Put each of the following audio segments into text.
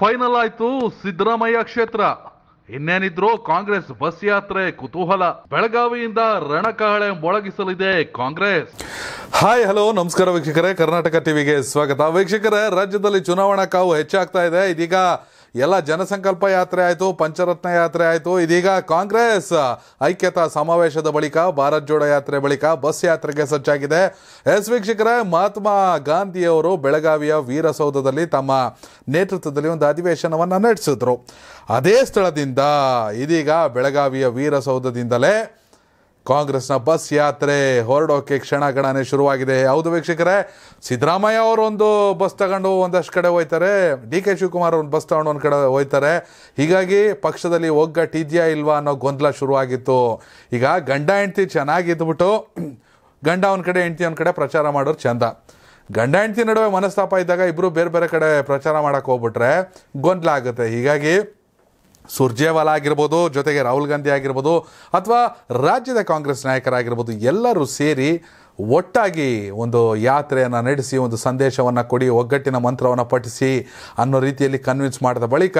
final ಆಯ್ತು ಸಿದ್ದರಾಮಯ್ಯ ಕ್ಷೇತ್ರ ಇನ್ನೇನಿದ್ರು Congress bus ಯಾತ್ರೆ ಕುತೂಹಲ ಬೆಳಗಾವಿಯಿಂದ ರಣಕಹಳೆ ಮೊಳಗಿಸಲಿದೆ ಕಾಂಗ್ರೆಸ್ ಹಾಯ್ ಹಲೋ ನಮಸ್ಕಾರ ವೀಕ್ಷಕರೇ ಕರ್ನಾಟಕ ಟಿವಿಗೆ ಸ್ವಾಗತ ವೀಕ್ಷಕರೇ ರಾಜ್ಯದಲ್ಲಿ ಚುನಾವಣಾ ಕಾವು ಹೆಚ್ಚಾಗ್ತಾ ಇದೆ ಇದೀಗ ಎಲ್ಲ ಜನಸಂಕಲ್ಪ ಯಾತ್ರೆ ಆಯಿತು ಪಂಚರತ್ನ ಯಾತ್ರೆ ಆಯಿತು ಇದೀಗ ಕಾಂಗ್ರೆಸ್ ಐಕ್ಯತಾ ಸಮಾವೇಶದ ಬಳಿಕ ಭಾರತ್ ಜೋಡ ಯಾತ್ರೆ ಬಳಿಕ ಬಸ್ ಯಾತ್ರೆಗೆ ಸಜ್ಜಾಗಿದೆ ಎಸ್ ವೀಕ್ಷಕರೇ ಮಹಾತ್ಮ ಗಾಂಧಿಯವರು ಬೆಳಗಾವಿಯ ವೀರಸೌಧದಲ್ಲಿ ತಮ್ಮ ನೇತೃತ್ವದಲ್ಲಿ ಒಂದು ಅಧಿವೇಶನವನ್ನು ನಡೆಸಿದ್ರು ಅದೇ ಸ್ಥಳದಿಂದ ಇದೀಗ ಬೆಳಗಾವಿಯ ವೀರಸೌಧದಿಂದಲೇ ಕಾಂಗ್ರೆಸ್ನ ಬಸ್ ಯಾತ್ರೆ ಹೊರಡೋಕೆ ಕ್ಷಣ ಗಣನೆ ಶುರುವಾಗಿದೆ ಹೌದು ವೀಕ್ಷಕರೇ ಸಿದ್ದರಾಮಯ್ಯ ಅವರು ಒಂದು ಬಸ್ ತಗೊಂಡು ಒಂದಷ್ಟು ಕಡೆ ಹೋಯ್ತಾರೆ ಡಿ ಕೆ ಶಿವಕುಮಾರ್ ಒಂದು ಬಸ್ ತಗೊಂಡು ಒಂದು ಕಡೆ ಹೋಯ್ತಾರೆ ಹೀಗಾಗಿ ಪಕ್ಷದಲ್ಲಿ ಒಗ್ಗಟ್ಟಿದೆಯಾ ಇಲ್ವಾ ಅನ್ನೋ ಗೊಂದಲ ಶುರುವಾಗಿತ್ತು ಈಗ ಗಂಡ ಹೆಂಡ್ತಿ ಚೆನ್ನಾಗಿದ್ದುಬಿಟ್ಟು ಗಂಡ ಒಂದು ಕಡೆ ಹೆಂಡ್ತಿ ಒಂದು ಕಡೆ ಪ್ರಚಾರ ಮಾಡೋರು ಚಂದ ಗಂಡ ಹೆಂಡ್ತಿ ನಡುವೆ ಮನಸ್ತಾಪ ಇದ್ದಾಗ ಇಬ್ಬರು ಬೇರೆ ಬೇರೆ ಕಡೆ ಪ್ರಚಾರ ಮಾಡೋಕ್ಕೆ ಹೋಗ್ಬಿಟ್ರೆ ಗೊಂದಲ ಆಗುತ್ತೆ ಹೀಗಾಗಿ ಸುರ್ಜೇವಾಲಾ ಆಗಿರ್ಬೋದು ಜೊತೆಗೆ ರಾಹುಲ್ ಗಾಂಧಿ ಆಗಿರ್ಬೋದು ಅಥವಾ ರಾಜ್ಯದ ಕಾಂಗ್ರೆಸ್ ನಾಯಕರಾಗಿರ್ಬೋದು ಎಲ್ಲರೂ ಸೇರಿ ಒಟ್ಟಾಗಿ ಒಂದು ಯಾತ್ರೆಯನ್ನು ನಡೆಸಿ ಒಂದು ಸಂದೇಶವನ್ನು ಕೊಡಿ ಒಗ್ಗಟ್ಟಿನ ಮಂತ್ರವನ್ನು ಪಠಿಸಿ ಅನ್ನೋ ರೀತಿಯಲ್ಲಿ ಕನ್ವಿನ್ಸ್ ಮಾಡಿದ ಬಳಿಕ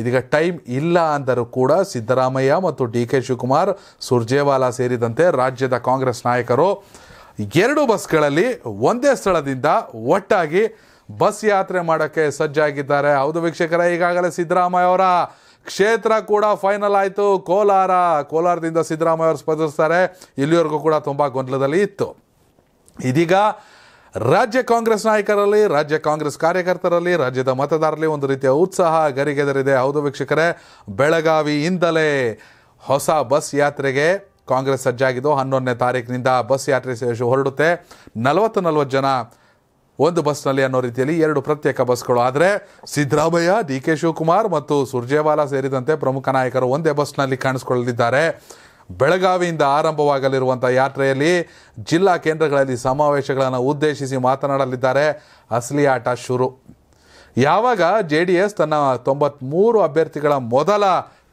ಇದೀಗ ಟೈಮ್ ಇಲ್ಲ ಅಂದರೂ ಕೂಡ ಸಿದ್ದರಾಮಯ್ಯ ಮತ್ತು ಡಿ ಕೆ ಶಿವಕುಮಾರ್ ಸುರ್ಜೇವಾಲಾ ಸೇರಿದಂತೆ ರಾಜ್ಯದ ಕಾಂಗ್ರೆಸ್ ನಾಯಕರು ಎರಡು ಬಸ್ಗಳಲ್ಲಿ ಒಂದೇ ಸ್ಥಳದಿಂದ ಒಟ್ಟಾಗಿ ಬಸ್ ಯಾತ್ರೆ ಮಾಡೋಕ್ಕೆ ಸಜ್ಜಾಗಿದ್ದಾರೆ ಹೌದು ವೀಕ್ಷಕರ ಈಗಾಗಲೇ ಸಿದ್ದರಾಮಯ್ಯ ಅವರ ಕ್ಷೇತ್ರ ಕೂಡ ಫೈನಲ್ ಆಯಿತು ಕೋಲಾರ ಕೋಲಾರದಿಂದ ಸಿದ್ದರಾಮಯ್ಯ ಅವರು ಸ್ಪರ್ಧಿಸ್ತಾರೆ ಇಲ್ಲಿವರೆಗೂ ಕೂಡ ತುಂಬ ಗೊಂದಲದಲ್ಲಿ ಇತ್ತು ಇದೀಗ ರಾಜ್ಯ ಕಾಂಗ್ರೆಸ್ ನಾಯಕರಲ್ಲಿ ರಾಜ್ಯ ಕಾಂಗ್ರೆಸ್ ಕಾರ್ಯಕರ್ತರಲ್ಲಿ ರಾಜ್ಯದ ಮತದಾರರಲ್ಲಿ ಒಂದು ರೀತಿಯ ಉತ್ಸಾಹ ಗರಿಗೆದರಿದೆ ಹೌದು ವೀಕ್ಷಕರೇ ಬೆಳಗಾವಿಯಿಂದಲೇ ಹೊಸ ಬಸ್ ಯಾತ್ರೆಗೆ ಕಾಂಗ್ರೆಸ್ ಸಜ್ಜಾಗಿದ್ದು ಹನ್ನೊಂದನೇ ತಾರೀಕಿನಿಂದ ಬಸ್ ಯಾತ್ರೆ ಹೊರಡುತ್ತೆ ನಲವತ್ತು ನಲವತ್ತು ಜನ ಒಂದು ಬಸ್ನಲ್ಲಿ ಅನ್ನೋ ರೀತಿಯಲ್ಲಿ ಎರಡು ಪ್ರತ್ಯೇಕ ಬಸ್ಗಳು ಆದರೆ ಸಿದ್ದರಾಮಯ್ಯ ಡಿ ಕೆ ಶಿವಕುಮಾರ್ ಮತ್ತು ಸುರ್ಜೇವಾಲಾ ಸೇರಿದಂತೆ ಪ್ರಮುಖ ನಾಯಕರು ಒಂದೇ ಬಸ್ನಲ್ಲಿ ಕಾಣಿಸ್ಕೊಳ್ಳಲಿದ್ದಾರೆ ಬೆಳಗಾವಿಯಿಂದ ಆರಂಭವಾಗಲಿರುವಂಥ ಯಾತ್ರೆಯಲ್ಲಿ ಜಿಲ್ಲಾ ಕೇಂದ್ರಗಳಲ್ಲಿ ಸಮಾವೇಶಗಳನ್ನು ಉದ್ದೇಶಿಸಿ ಮಾತನಾಡಲಿದ್ದಾರೆ ಅಸಲಿ ಆಟ ಶುರು ಯಾವಾಗ ಜೆ ಡಿ ಎಸ್ ತನ್ನ ತೊಂಬತ್ತ್ಮೂರು ಅಭ್ಯರ್ಥಿಗಳ ಮೊದಲ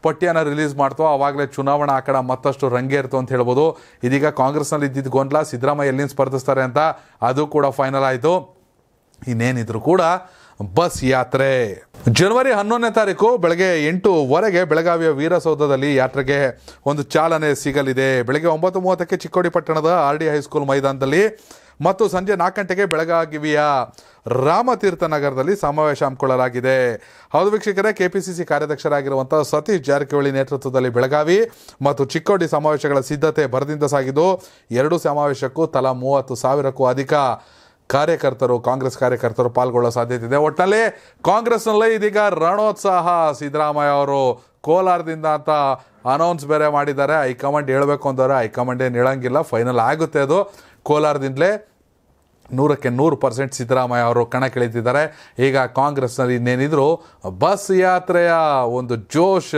ಪಟ್ಟಿಯನ್ನು ರಿಲೀಸ್ ಮಾಡ್ತೋ ಆವಾಗಲೇ ಚುನಾವಣಾ ಆಕಡ ಮತ್ತಷ್ಟು ರಂಗೇರ್ತು ಅಂತ ಹೇಳ್ಬೋದು ಇದೀಗ ಕಾಂಗ್ರೆಸ್ನಲ್ಲಿ ಇದ್ದಿದ್ದು ಗೊಂದಲ ಸಿದ್ದರಾಮಯ್ಯ ಎಲ್ಲಿಂದ ಸ್ಪರ್ಧಿಸ್ತಾರೆ ಅಂತ ಅದು ಕೂಡ ಫೈನಲ್ ಆಯಿತು ಇನ್ನೇನಿದ್ರು ಕೂಡ ಬಸ್ ಯಾತ್ರೆ ಜನವರಿ ಹನ್ನೊಂದನೇ ತಾರೀಕು ಬೆಳಗ್ಗೆ ವರೆಗೆ ಬೆಳಗಾವಿಯ ವೀರಸೌಧದಲ್ಲಿ ಯಾತ್ರೆಗೆ ಒಂದು ಚಾಲನೆ ಸಿಗಲಿದೆ ಬೆಳಗ್ಗೆ ಒಂಬತ್ತು ಮೂವತ್ತಕ್ಕೆ ಚಿಕ್ಕೋಡಿ ಪಟ್ಟಣದ ಆರ್ ಡಿ ಹೈಸ್ಕೂಲ್ ಮೈದಾನದಲ್ಲಿ ಮತ್ತು ಸಂಜೆ ನಾಲ್ಕು ಗಂಟೆಗೆ ಬೆಳಗಾವಿಯ ರಾಮತೀರ್ಥ ನಗರದಲ್ಲಿ ಸಮಾವೇಶ ಹಮ್ಮಿಕೊಳ್ಳಲಾಗಿದೆ ಹೌದು ವೀಕ್ಷಕರೇ ಕೆ ಪಿ ಸಿ ಸಿ ಕಾರ್ಯಾಧ್ಯಕ್ಷರಾಗಿರುವಂಥ ಸತೀಶ್ ಜಾರಕಿಹೊಳಿ ನೇತೃತ್ವದಲ್ಲಿ ಬೆಳಗಾವಿ ಮತ್ತು ಚಿಕ್ಕೋಡಿ ಸಮಾವೇಶಗಳ ಸಿದ್ಧತೆ ಭರದಿಂದ ಸಾಗಿದ್ದು ಎರಡು ಸಮಾವೇಶಕ್ಕೂ ತಲಾ ಮೂವತ್ತು ಸಾವಿರಕ್ಕೂ ಅಧಿಕ ಕಾರ್ಯಕರ್ತರು ಕಾಂಗ್ರೆಸ್ ಕಾರ್ಯಕರ್ತರು ಪಾಲ್ಗೊಳ್ಳೋ ಸಾಧ್ಯತೆ ಇದೆ ಒಟ್ಟಿನಲ್ಲಿ ಕಾಂಗ್ರೆಸ್ನಲ್ಲೇ ಇದೀಗ ರಣೋತ್ಸಾಹ ಸಿದ್ದರಾಮಯ್ಯ ಅವರು ಕೋಲಾರದಿಂದ ಅಂತ ಅನೌನ್ಸ್ ಬೇರೆ ಮಾಡಿದ್ದಾರೆ ಹೈಕಮಾಂಡ್ ಹೇಳಬೇಕು ಅಂದರೆ ಹೈಕಮಾಂಡ್ ಏನು ಹೇಳೋಂಗಿಲ್ಲ ಫೈನಲ್ ಆಗುತ್ತೆ ಅದು ಕೋಲಾರದಿಂದಲೇ ನೂರಕ್ಕೆ ನೂರು ಪರ್ಸೆಂಟ್ ಸಿದ್ದರಾಮಯ್ಯ ಅವರು ಕಣಕ್ಕಿಳಿತಿದ್ದಾರೆ ಈಗ ಕಾಂಗ್ರೆಸ್ನಲ್ಲಿ ಇನ್ನೇನಿದ್ರು ಬಸ್ ಯಾತ್ರೆಯ ಒಂದು ಜೋಶ್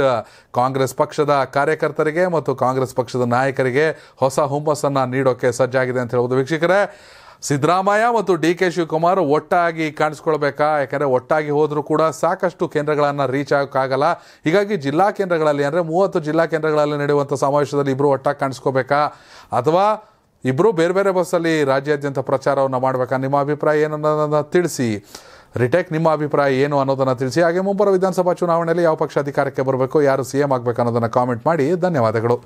ಕಾಂಗ್ರೆಸ್ ಪಕ್ಷದ ಕಾರ್ಯಕರ್ತರಿಗೆ ಮತ್ತು ಕಾಂಗ್ರೆಸ್ ಪಕ್ಷದ ನಾಯಕರಿಗೆ ಹೊಸ ಹುಮ್ಮಸ್ಸನ್ನು ನೀಡೋಕ್ಕೆ ಸಜ್ಜಾಗಿದೆ ಅಂತ ಹೇಳ್ಬೋದು ವೀಕ್ಷಕರೇ ಸಿದ್ದರಾಮಯ್ಯ ಮತ್ತು ಡಿ ಕೆ ಶಿವಕುಮಾರ್ ಒಟ್ಟಾಗಿ ಕಾಣಿಸ್ಕೊಳ್ಬೇಕಾ ಯಾಕಂದರೆ ಒಟ್ಟಾಗಿ ಹೋದರೂ ಕೂಡ ಸಾಕಷ್ಟು ಕೇಂದ್ರಗಳನ್ನು ರೀಚ್ ಆಗೋಕ್ಕಾಗಲ್ಲ ಹೀಗಾಗಿ ಜಿಲ್ಲಾ ಕೇಂದ್ರಗಳಲ್ಲಿ ಅಂದರೆ ಮೂವತ್ತು ಜಿಲ್ಲಾ ಕೇಂದ್ರಗಳಲ್ಲಿ ನಡೆಯುವಂಥ ಸಮಾವೇಶದಲ್ಲಿ ಇಬ್ಬರು ಒಟ್ಟಾಗಿ ಕಾಣಿಸ್ಕೋಬೇಕಾ ಅಥವಾ ಇಬ್ಬರು ಬೇರೆ ಬೇರೆ ಬಸ್ಸಲ್ಲಿ ರಾಜ್ಯಾದ್ಯಂತ ಪ್ರಚಾರವನ್ನು ಮಾಡಬೇಕಾ ನಿಮ್ಮ ಅಭಿಪ್ರಾಯ ಏನು ಅನ್ನೋದನ್ನು ತಿಳಿಸಿ ರಿಟೇಕ್ ನಿಮ್ಮ ಅಭಿಪ್ರಾಯ ಏನು ಅನ್ನೋದನ್ನು ತಿಳಿಸಿ ಹಾಗೆ ಮುಂಬರುವ ವಿಧಾನಸಭಾ ಚುನಾವಣೆಯಲ್ಲಿ ಯಾವ ಪಕ್ಷ ಅಧಿಕಾರಕ್ಕೆ ಬರಬೇಕು ಯಾರು ಸಿ ಎಂ ಆಗಬೇಕು ಅನ್ನೋದನ್ನು ಕಾಮೆಂಟ್ ಮಾಡಿ ಧನ್ಯವಾದಗಳು